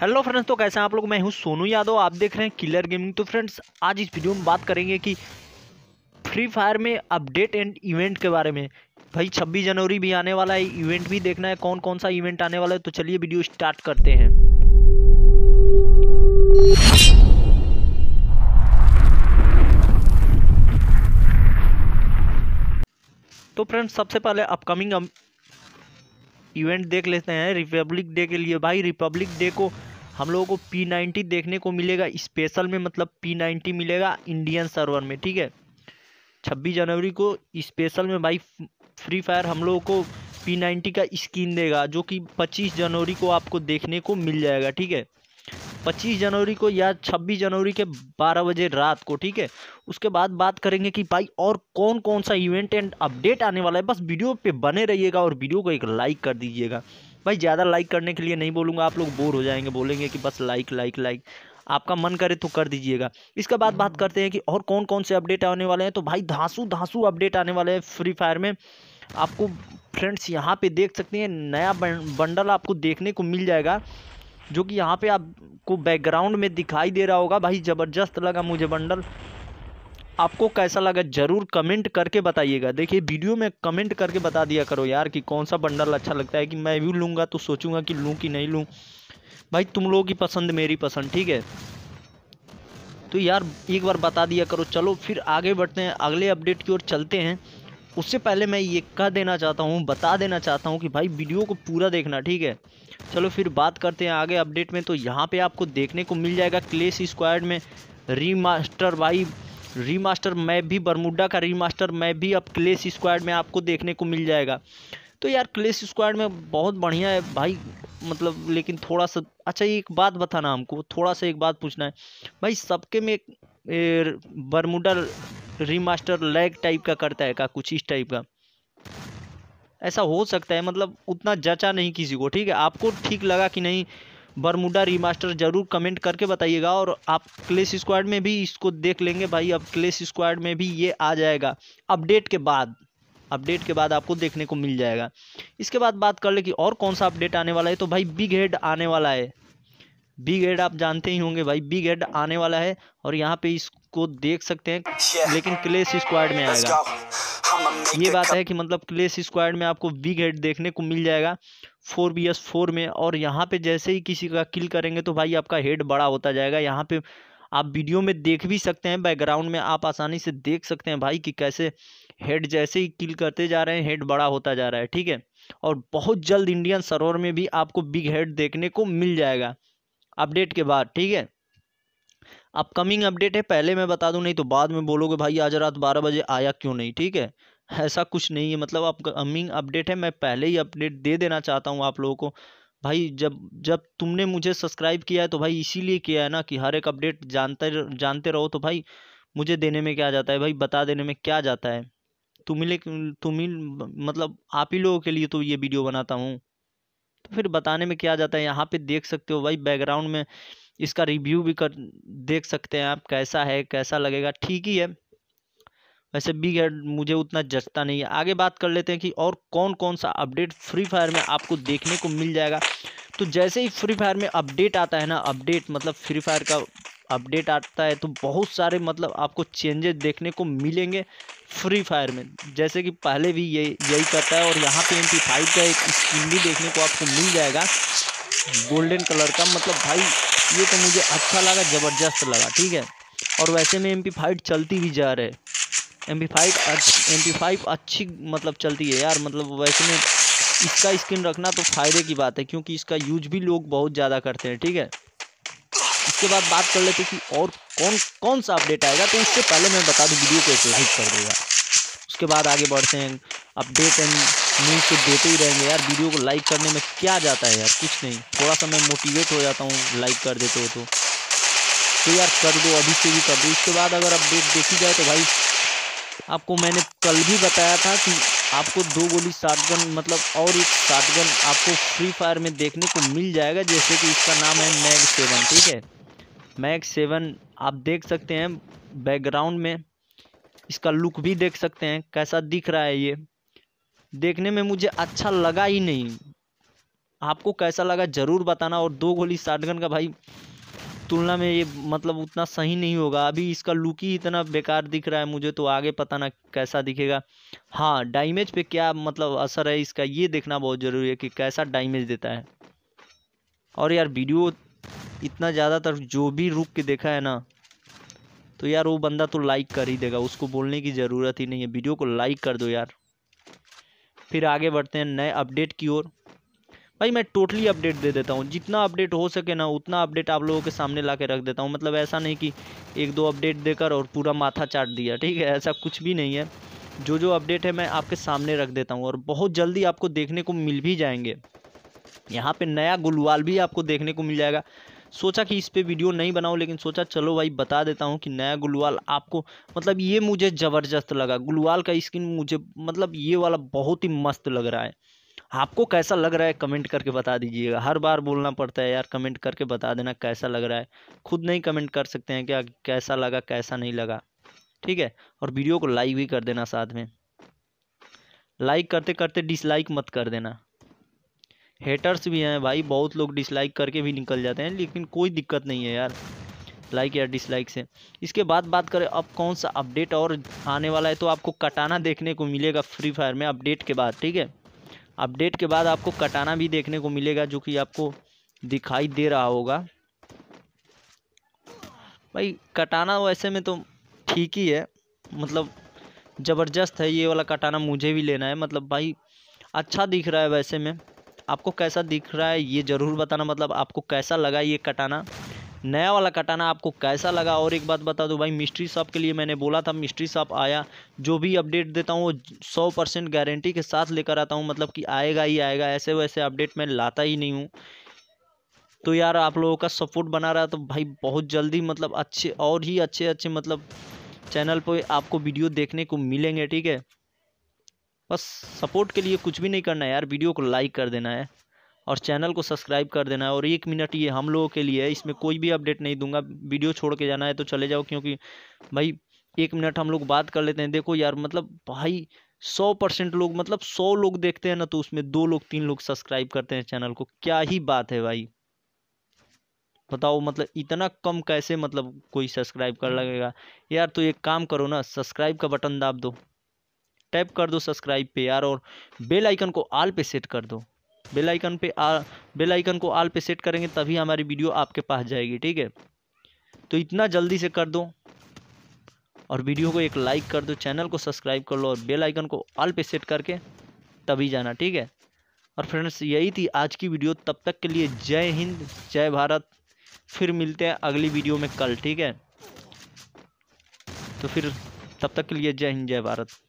hello friends तो कैसे हैं आप लोग मैं हूं सोनू यादव आप देख रहे हैं किलर गेमिंग तो फ्रेंड्स आज इस वीडियो में बात करेंगे कि फ्री फायर में अपडेट एंड इवेंट के बारे में भाई 26 जनवरी भी आने वाला है इवेंट भी देखना है कौन कौन सा इवेंट आने वाला है तो चलिए वीडियो स्टार्ट करते हैं तो फ्रेंड्स सबसे पहले अपकमिंग इवेंट देख लेते हैं रिपब्लिक डे के लिए भाई रिपब्लिक डे को हम लोगों को पी नाइन्टी देखने को मिलेगा स्पेशल में मतलब पी नाइन्टी मिलेगा इंडियन सर्वर में ठीक है छब्बीस जनवरी को स्पेशल में भाई फ्री फायर हम लोगों को पी नाइन्टी का स्किन देगा जो कि पच्चीस जनवरी को आपको देखने को मिल जाएगा ठीक है पच्चीस जनवरी को या छब्बीस जनवरी के बारह बजे रात को ठीक है उसके बाद बात करेंगे कि भाई और कौन कौन सा इवेंट एंड अपडेट आने वाला है बस वीडियो पे बने रहिएगा और वीडियो को एक लाइक कर दीजिएगा भाई ज़्यादा लाइक करने के लिए नहीं बोलूँगा आप लोग बोर हो जाएंगे बोलेंगे कि बस लाइक लाइक लाइक आपका मन करे तो कर दीजिएगा इसके बाद बात करते हैं कि और कौन कौन से अपडेट आने वाले हैं तो भाई धांसू धांसू अपडेट आने वाले हैं फ्री फायर में आपको फ्रेंड्स यहाँ पे देख सकते हैं नया बंडल आपको देखने को मिल जाएगा जो कि यहाँ पे आपको बैकग्राउंड में दिखाई दे रहा होगा भाई ज़बरदस्त लगा मुझे बंडल आपको कैसा लगा ज़रूर कमेंट करके बताइएगा देखिए वीडियो में कमेंट करके बता दिया करो यार कि कौन सा बंडल अच्छा लगता है कि मैं भी लूँगा तो सोचूंगा कि लूँ कि नहीं लूँ भाई तुम लोगों की पसंद मेरी पसंद ठीक है तो यार एक बार बता दिया करो चलो फिर आगे बढ़ते हैं अगले अपडेट की ओर चलते हैं उससे पहले मैं ये कह देना चाहता हूँ बता देना चाहता हूँ कि भाई वीडियो को पूरा देखना ठीक है चलो फिर बात करते हैं आगे अपडेट में तो यहाँ पे आपको देखने को मिल जाएगा क्लेस स्क्वाड में रीमास्टर भाई रीमास्टर मैप भी बरमुडा का रीमास्टर मैप भी अब क्लेस स्क्वाड में आपको देखने को मिल जाएगा तो यार क्लेस स्क्वाड में बहुत बढ़िया है भाई मतलब लेकिन थोड़ा सा अच्छा एक बात बताना हमको थोड़ा सा एक बात पूछना है भाई सबके में बरमुडा रीमास्टर लैग टाइप का करता है का कुछ इस टाइप का ऐसा हो सकता है मतलब उतना जचा नहीं किसी को ठीक है आपको ठीक लगा कि नहीं बरमुडा रीमास्टर जरूर कमेंट करके बताइएगा और आप क्लेश स्क्वाड में भी इसको देख लेंगे भाई अब क्लेश स्क्वाड में भी ये आ जाएगा अपडेट के बाद अपडेट के बाद आपको देखने को मिल जाएगा इसके बाद बात कर ले कि और कौन सा अपडेट आने वाला है तो भाई बिग हेड आने वाला है बिग हेड आप जानते ही होंगे भाई बिग हेड आने वाला है और यहाँ पे इस को देख सकते हैं लेकिन क्लेश स्क्वाड में आएगा ये बात है कि मतलब क्लेश स्क्वाड में आपको बिग हेड देखने को मिल जाएगा फोर बी एस फोर में और यहाँ पे जैसे ही किसी का किल करेंगे तो भाई आपका हेड बड़ा होता जाएगा यहाँ पे आप वीडियो में देख भी सकते हैं बैकग्राउंड में आप आसानी से देख सकते हैं भाई कि कैसे हेड जैसे ही किल करते जा रहे हैं हेड बड़ा होता जा रहा है ठीक है और बहुत जल्द इंडियन सरोवर में भी आपको बिग हेड देखने को मिल जाएगा अपडेट के बाद ठीक है अपकमिंग अपडेट है पहले मैं बता दूं नहीं तो बाद में बोलोगे भाई आज रात बारह बजे आया क्यों नहीं ठीक है ऐसा कुछ नहीं है मतलब अपकमिंग अपडेट है मैं पहले ही अपडेट दे देना चाहता हूँ आप लोगों को भाई जब जब तुमने मुझे सब्सक्राइब किया है तो भाई इसीलिए किया है ना कि हर एक अपडेट जानते जानते रहो तो भाई मुझे देने में क्या जाता है भाई बता देने में क्या जाता है तुम्हें तुम्हें मतलब आप ही लोगों के लिए तो ये वीडियो बनाता हूँ तो फिर बताने में क्या जाता है यहाँ पे देख सकते हो भाई बैकग्राउंड में इसका रिव्यू भी कर देख सकते हैं आप कैसा है कैसा लगेगा ठीक ही है वैसे बिग हेड मुझे उतना जचता नहीं है आगे बात कर लेते हैं कि और कौन कौन सा अपडेट फ्री फायर में आपको देखने को मिल जाएगा तो जैसे ही फ्री फायर में अपडेट आता है ना अपडेट मतलब फ्री फायर का अपडेट आता है तो बहुत सारे मतलब आपको चेंजेस देखने को मिलेंगे फ्री फायर में जैसे कि पहले भी ये यही करता है और यहाँ पे एम का एक स्किन भी देखने को आपको मिल जाएगा गोल्डन कलर का मतलब भाई ये तो मुझे अच्छा लगा ज़बरदस्त लगा ठीक है और वैसे में एम फाइट चलती भी जा रहे है M fight M P five अच्छी मतलब चलती है यार मतलब वैसे में इसका स्किन रखना तो फ़ायदे की बात है क्योंकि इसका यूज भी लोग बहुत ज़्यादा करते हैं ठीक है इसके बाद बात कर लेते कि और कौन कौन सा अपडेट आएगा तो उससे पहले मैं बता दूँ वीडियो को एक लाइक कर दूँगा उसके बाद आगे बढ़ते हैं अपडेट एंड न्यूज़ तो देते ही रहेंगे यार वीडियो को लाइक करने में क्या जाता है यार कुछ नहीं थोड़ा सा मैं मोटिवेट हो जाता हूँ लाइक कर देते हो तो तो यार कर दो अभी से भी कर दो इसके बाद अगर अपडेट देखी जाए तो भाई आपको मैंने कल भी बताया था कि आपको दो गोली शार्टगन मतलब और एक शार्टगन आपको फ्री फायर में देखने को मिल जाएगा जैसे कि इसका नाम है मैग सेवन ठीक है मैग सेवन आप देख सकते हैं बैकग्राउंड में इसका लुक भी देख सकते हैं कैसा दिख रहा है ये देखने में मुझे अच्छा लगा ही नहीं आपको कैसा लगा ज़रूर बताना और दो गोली शार्टगन का भाई तुलना में ये मतलब उतना सही नहीं होगा अभी इसका लुक ही इतना बेकार दिख रहा है मुझे तो आगे पता ना कैसा दिखेगा हाँ डैमेज पे क्या मतलब असर है इसका ये देखना बहुत ज़रूरी है कि कैसा डैमेज देता है और यार वीडियो इतना ज़्यादातर जो भी रुक के देखा है ना तो यार वो बंदा तो लाइक कर ही देगा उसको बोलने की ज़रूरत ही नहीं है वीडियो को लाइक कर दो यार फिर आगे बढ़ते हैं नए अपडेट की ओर भाई मैं टोटली अपडेट दे देता हूँ जितना अपडेट हो सके ना उतना अपडेट आप लोगों के सामने ला के रख देता हूँ मतलब ऐसा नहीं कि एक दो अपडेट देकर और पूरा माथा चाट दिया ठीक है ऐसा कुछ भी नहीं है जो जो अपडेट है मैं आपके सामने रख देता हूँ और बहुत जल्दी आपको देखने को मिल भी जाएंगे यहाँ पे नया गुलवाल भी आपको देखने को मिल जाएगा सोचा कि इस पर वीडियो नहीं बनाऊँ लेकिन सोचा चलो भाई बता देता हूँ कि नया गुलवाल आपको मतलब ये मुझे ज़बरदस्त लगा गुलवाल का स्किन मुझे मतलब ये वाला बहुत ही मस्त लग रहा है आपको कैसा लग रहा है कमेंट करके बता दीजिएगा हर बार बोलना पड़ता है यार कमेंट करके बता देना कैसा लग रहा है खुद नहीं कमेंट कर सकते हैं क्या कैसा लगा कैसा नहीं लगा ठीक है और वीडियो को लाइक भी कर देना साथ में लाइक करते करते डिसलाइक मत कर देना हेटर्स भी हैं भाई बहुत लोग डिसलाइक करके भी निकल जाते हैं लेकिन कोई दिक्कत नहीं है यार लाइक या डिसलाइक से इसके बाद बात करें अब कौन सा अपडेट और आने वाला है तो आपको कटाना देखने को मिलेगा फ्री फायर में अपडेट के बाद ठीक है अपडेट के बाद आपको कटाना भी देखने को मिलेगा जो कि आपको दिखाई दे रहा होगा भाई कटाना वैसे में तो ठीक ही है मतलब ज़बरदस्त है ये वाला कटाना मुझे भी लेना है मतलब भाई अच्छा दिख रहा है वैसे में आपको कैसा दिख रहा है ये ज़रूर बताना मतलब आपको कैसा लगा ये कटाना नया वाला कटाना आपको कैसा लगा और एक बात बता दो भाई मिस्ट्री शॉप के लिए मैंने बोला था मिस्ट्री शॉप आया जो भी अपडेट देता हूँ वो सौ परसेंट गारंटी के साथ लेकर आता हूँ मतलब कि आएगा ही आएगा ऐसे वैसे अपडेट मैं लाता ही नहीं हूँ तो यार आप लोगों का सपोर्ट बना रहा तो भाई बहुत जल्दी मतलब अच्छे और ही अच्छे अच्छे मतलब चैनल पर आपको वीडियो देखने को मिलेंगे ठीक है बस सपोर्ट के लिए कुछ भी नहीं करना है यार वीडियो को लाइक कर देना है और चैनल को सब्सक्राइब कर देना है और एक मिनट ये हम लोगों के लिए है इसमें कोई भी अपडेट नहीं दूंगा वीडियो छोड़ के जाना है तो चले जाओ क्योंकि भाई एक मिनट हम लोग बात कर लेते हैं देखो यार मतलब भाई सौ परसेंट लोग मतलब सौ लोग देखते हैं ना तो उसमें दो लोग तीन लोग सब्सक्राइब करते हैं चैनल को क्या ही बात है भाई बताओ मतलब इतना कम कैसे मतलब कोई सब्सक्राइब कर लगेगा यार तो एक काम करो ना सब्सक्राइब का बटन दाब दो टैप कर दो सब्सक्राइब पे यार और बेल आइकन को आल पे सेट कर दो बेल आइकन पे आ बेल आइकन को आल पे सेट करेंगे तभी हमारी वीडियो आपके पास जाएगी ठीक है तो इतना जल्दी से कर दो और वीडियो को एक लाइक कर दो चैनल को सब्सक्राइब कर लो और बेल आइकन को ऑल पे सेट करके तभी जाना ठीक है और फ्रेंड्स यही थी आज की वीडियो तब तक के लिए जय हिंद जय भारत फिर मिलते हैं अगली वीडियो में कल ठीक है तो फिर तब तक के लिए जय हिंद जय भारत